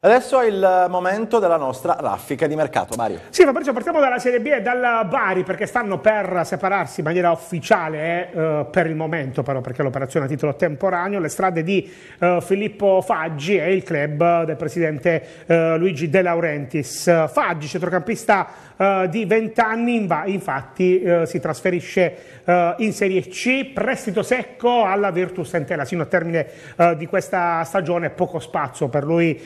Adesso è il momento della nostra raffica di mercato, Mario. Sì, ma perciò partiamo dalla Serie B e dal Bari perché stanno per separarsi in maniera ufficiale eh, eh per il momento, però perché l'operazione a titolo temporaneo, le strade di eh, Filippo Faggi e il club del presidente eh, Luigi De Laurentiis. Faggi, centrocampista eh, di 20 anni, infatti eh, si trasferisce in Serie C, prestito secco alla Virtus Entella, sino al termine di questa stagione, poco spazio per lui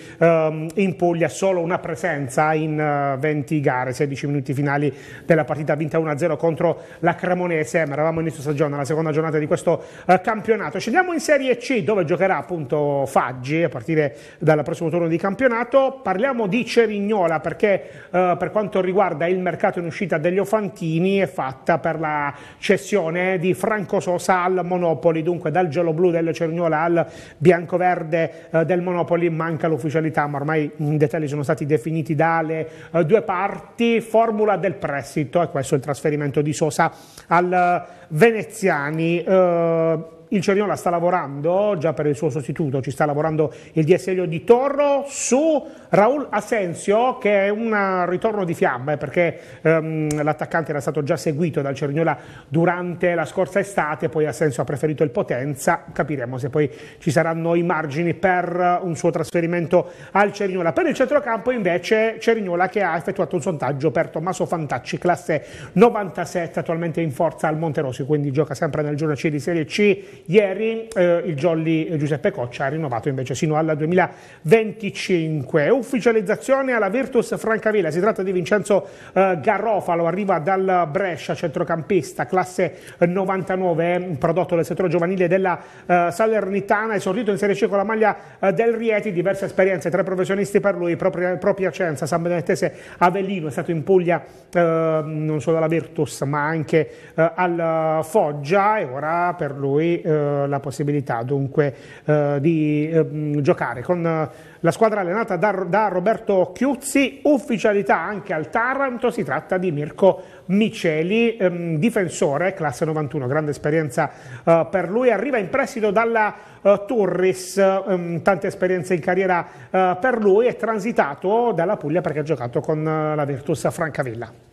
ehm, Puglia solo una presenza in eh, 20 gare, 16 minuti finali della partita vinta 1-0 contro la Cremonese, ma eravamo inizio stagione, la seconda giornata di questo eh, campionato. Scendiamo in Serie C dove giocherà appunto Faggi a partire dal prossimo turno di campionato, parliamo di Cerignola perché eh, per quanto riguarda il mercato in uscita degli Ofantini è fatta per la cessione di Franco Sosa al Monopoli, dunque dal giallo blu del Cerignola al bianco verde eh, del Monopoli manca l'ufficialità ma ormai i dettagli sono stati definiti dalle eh, due parti, formula del prestito, e questo è il trasferimento di Sosa al eh, Veneziani. Eh, il Ceriola sta lavorando già per il suo sostituto, ci sta lavorando il DSL di Torro su Raul Asensio che è un ritorno di fiamme perché ehm, l'attaccante era stato già seguito dal Ceriola durante la scorsa estate, poi Asensio ha preferito il Potenza, capiremo se poi ci saranno i margini per un suo trasferimento al Cerignola. Per il centrocampo invece Cerignola che ha effettuato un sondaggio per Tommaso Fantacci, classe 97, attualmente in forza al Monterosi, quindi gioca sempre nel giorno C di Serie C Ieri eh, il jolly Giuseppe Coccia ha rinnovato invece sino al 2025. Ufficializzazione alla Virtus Francavilla, si tratta di Vincenzo eh, Garrofalo, arriva dal Brescia, centrocampista, classe 99, eh, prodotto del settore giovanile della eh, Salernitana, esordito in Serie C con la maglia eh, del Rieti, diverse esperienze, tre professionisti per lui, propria, propria Cenza, San Benedettese Avellino, è stato in Puglia ehm, non solo alla Virtus ma anche eh, al Foggia e ora per lui eh, eh, la possibilità dunque eh, di eh, giocare con eh, la squadra allenata da, da, Roberto Chiuzzi, ufficialità anche al Taranto, si tratta di Mirko Miceli, ehm, difensore, classe 91, grande esperienza eh, per lui, arriva in prestito dalla eh, Turris, ehm, tante esperienze in carriera eh, per lui, è transitato dalla Puglia perché ha giocato con eh, la Virtus Francavilla.